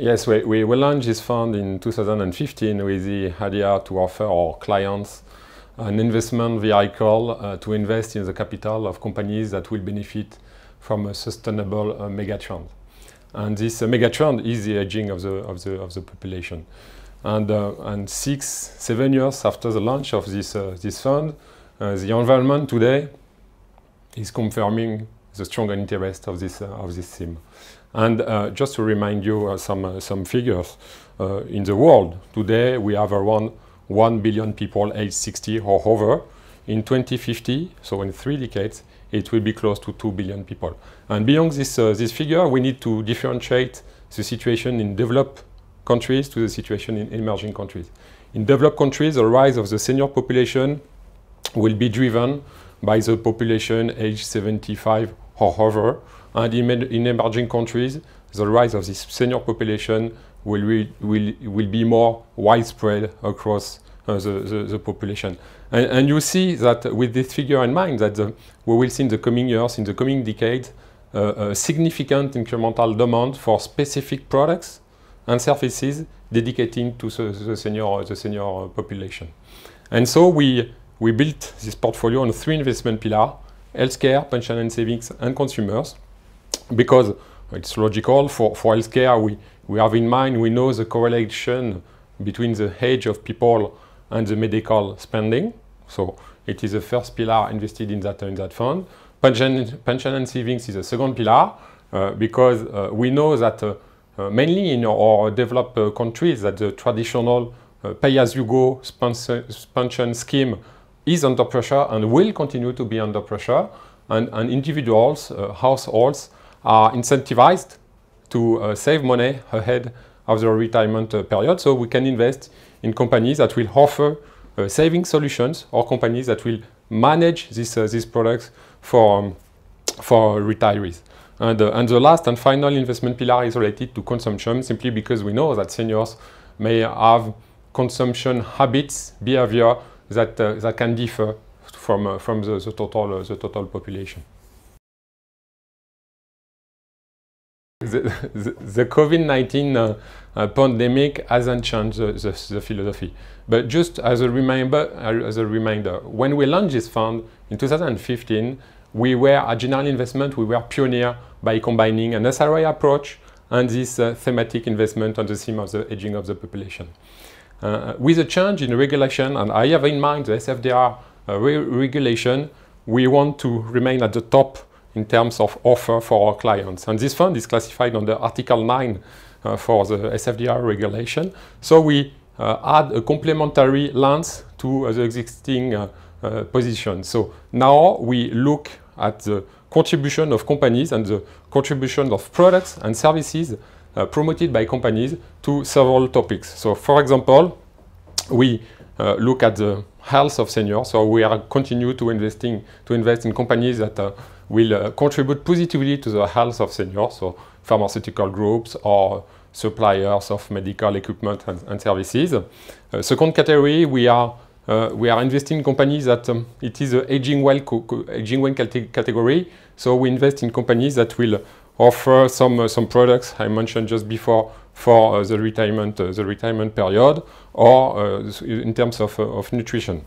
Yes, we, we, we, launched this fund in 2015 with the idea to offer our clients an investment vehicle uh, to invest in the capital of companies that will benefit from a sustainable uh, megatrend. And this uh, megatrend is the aging of the, of the, of the population. And, uh, and six, seven years after the launch of this, uh, this fund, uh, the environment today is confirming the strong interest of this, uh, of this theme. And uh, just to remind you uh, some, some figures, in the world today we have around 1 billion people age 60 or over. In 2050, so in three decades, it will be close to 2 billion people. And beyond this, uh, this figure, we need to differentiate the situation in developed countries to the situation in emerging countries. In developed countries, the rise of the senior population will be driven by the population age 75 However, and uh, in, emerging countries, the rise of this senior population will, will, will be more widespread across uh, the, the, the, population. And, and, you see that with this figure in mind, that the, we will see in the coming years, in the coming decade, uh, a significant incremental demand for specific products and services dedicated to the, the senior, the senior population. And so we, we built this portfolio on three investment pillars healthcare, pension and savings, and consumers, because it's logical for, for healthcare, we, we have in mind, we know the correlation between the age of people and the medical spending. So it is the first pillar invested in that, in that fund. Pension, pension and savings is the second pillar uh, because uh, we know that uh, uh mainly in our developed uh, countries that the traditional uh, pay-as-you-go pension scheme is under pressure and will continue to be under pressure. And, and individuals, uh, households, are incentivized to uh, save money ahead of the retirement uh, period. So we can invest in companies that will offer uh, saving solutions or companies that will manage this, uh, these products for, um, for retirees. And, uh, and the last and final investment pillar is related to consumption simply because we know that seniors may have consumption habits, behavior that, uh, that can differ from, uh, from the, the, total, uh, the total population. The, the, COVID-19 uh, uh, pandemic hasn't changed the, the, philosophy. But just as a, remember, as a reminder, when we launched this fund in 2015, we were a General Investment, we were pioneer by combining an SRI approach and this thematic investment on the theme of the aging of the population. Uh, with a change in regulation, and I have in mind the SFDR uh, re regulation, we want to remain at the top in terms of offer for our clients. And this fund is classified under Article 9 uh, for the SFDR regulation. So we uh, add a complementary lens to uh, the existing uh, position. So now we look at the contribution of companies and the contribution of products and services uh, promoted by companies to several topics. So for example, we uh, look at the health of seniors. So we are continue to investing to invest in companies that uh, will uh, contribute positively to the health of seniors. So pharmaceutical groups or suppliers of medical equipment and, and services. Uh, second category, we are uh, we are investing in companies that um, it is the aging well aging well category. So we invest in companies that will offer some, uh, some products I mentioned just before for uh, the, retirement, uh, the retirement period or in terms of, of nutrition.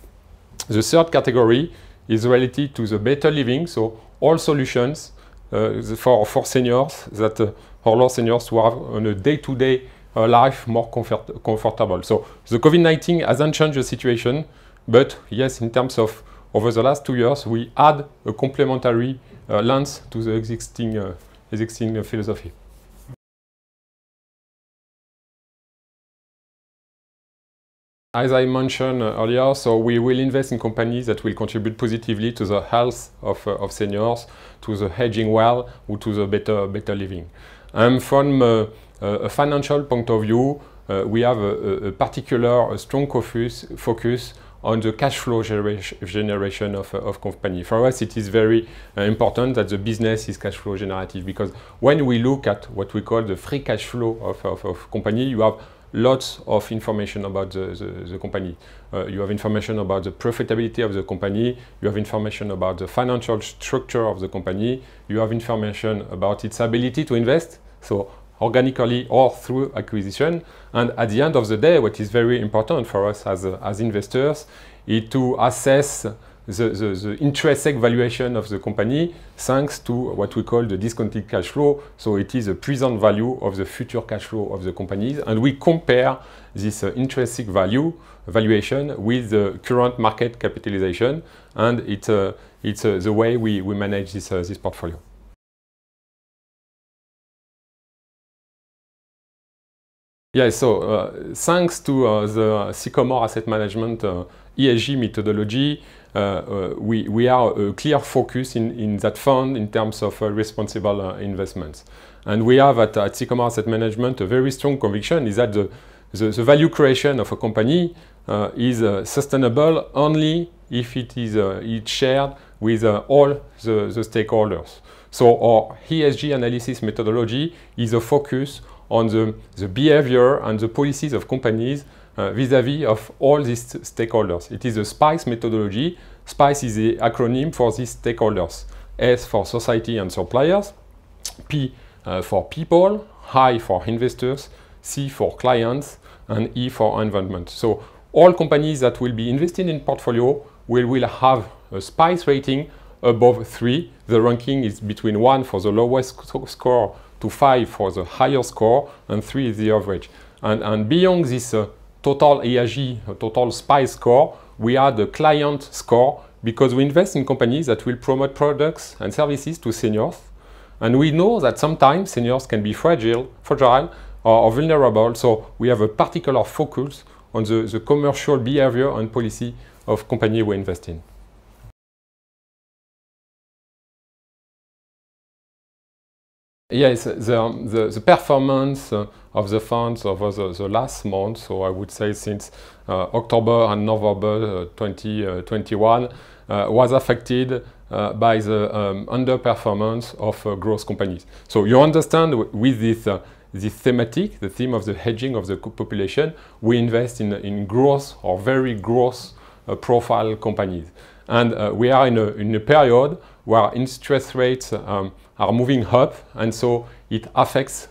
The third category is related to the better living, so all solutions uh, for, for seniors that uh, our seniors who have on a day-to-day -day, uh, life more comfort comfortable. So the COVID-19 hasn't changed the situation, but yes, in terms of over the last two years, we add a complementary uh, lens to the existing existing philosophy. As I mentioned uh, earlier, so we will invest in companies that will contribute positively to the health of, uh, of seniors, to the aging well, or to the better, better living. And from uh, uh, a financial point of view, uh, we have a, a particular a strong focus, focus on the cash flow generation of, of company. For us, it is very uh, important that the business is cash flow generative because when we look at what we call the free cash flow of, of, of company, you have lots of information about the, the, the company. Uh, you have information about the profitability of the company, you have information about the financial structure of the company, you have information about its ability to invest. So organically or through acquisition. And at the end of the day, what is very important for us as, uh, as investors is to assess the, the, the, intrinsic valuation of the company thanks to what we call the discounted cash flow. So it is the present value of the future cash flow of the companies. And we compare this uh, intrinsic value valuation with the current market capitalization. And it, uh, it's uh, the way we, we manage this, uh, this portfolio. Yeah, so uh, thanks to uh, the Sycamore Asset Management uh, ESG methodology, uh, uh, we, we are a clear focus in, in that fund in terms of uh, responsible investments. And we have at, at, Sycamore Asset Management a very strong conviction is that the, the, the value creation of a company is sustainable only if it is it's shared with all the, the stakeholders. So our ESG analysis methodology is a focus on the, the behavior and the policies of companies uh, vis-à-vis uh, -vis of all these stakeholders. It is the SPICE methodology. SPICE is the acronym for these stakeholders. S for society and suppliers, P uh, for people, I for investors, C for clients, and E for environment. So all companies that will be investing in portfolio will, will have a SPICE rating above 3. The ranking is between 1 for the lowest score to 5 for the higher score, and 3 is the average. And, and beyond this uh, total EAG, uh, total SPY score, we add the client score because we invest in companies that will promote products and services to seniors. And we know that sometimes seniors can be fragile, fragile or, or vulnerable, so we have a particular focus on the, the commercial behavior and policy of company we invest in. Yes, uh, the, um, the, the, performance of the funds over the, the, last month, so I would say since uh, October and November uh, 2021, uh, uh, was affected uh, by the um, underperformance of growth companies. So you understand with this, this thematic, the theme of the hedging of the population, we invest in, in growth or very growth profile companies. And uh, we are in a, in a, period where interest rates um, are moving up, and so it affects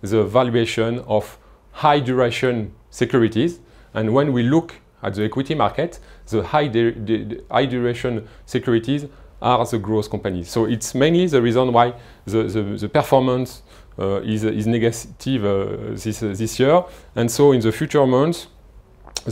the valuation of high duration securities. And when we look at the equity market, the high, high duration securities are the growth companies. So it's mainly the reason why the, the, the performance uh, is, is negative uh, this, uh, this year. And so in the future months,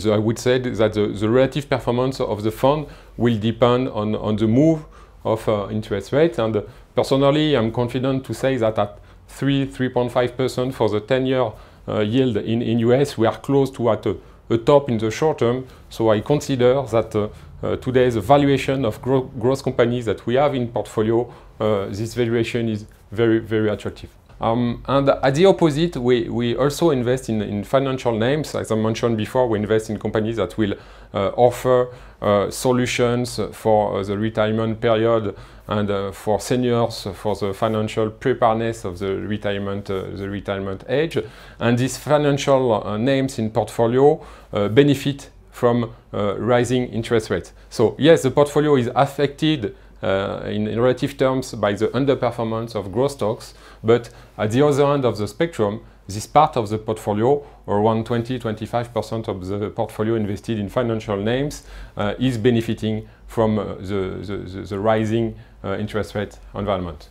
I would say that the, the relative performance of the fund will depend on, on the move of uh, interest rates. And uh, personally, I'm confident to say that at 3, 3.5% for the 10-year uh, yield in, in US, we are close to at a, uh, a, top in the short term. So I consider that uh, uh, valuation of gro growth companies that we have in portfolio, uh, this valuation is very, very attractive. Um, and at the opposite, we, we also invest in, in financial names. As I mentioned before, we invest in companies that will uh, offer uh, solutions for uh, the retirement period and uh, for seniors for the financial preparedness of the retirement, uh, the retirement age. And these financial uh, names in portfolio benefit from rising interest rates. So yes, the portfolio is affected uh, in relative terms by the underperformance of growth stocks, but at the other end of the spectrum, this part of the portfolio, around 20-25% of the portfolio invested in financial names, uh, is benefiting from uh, the, the, the, rising uh, interest rate environment.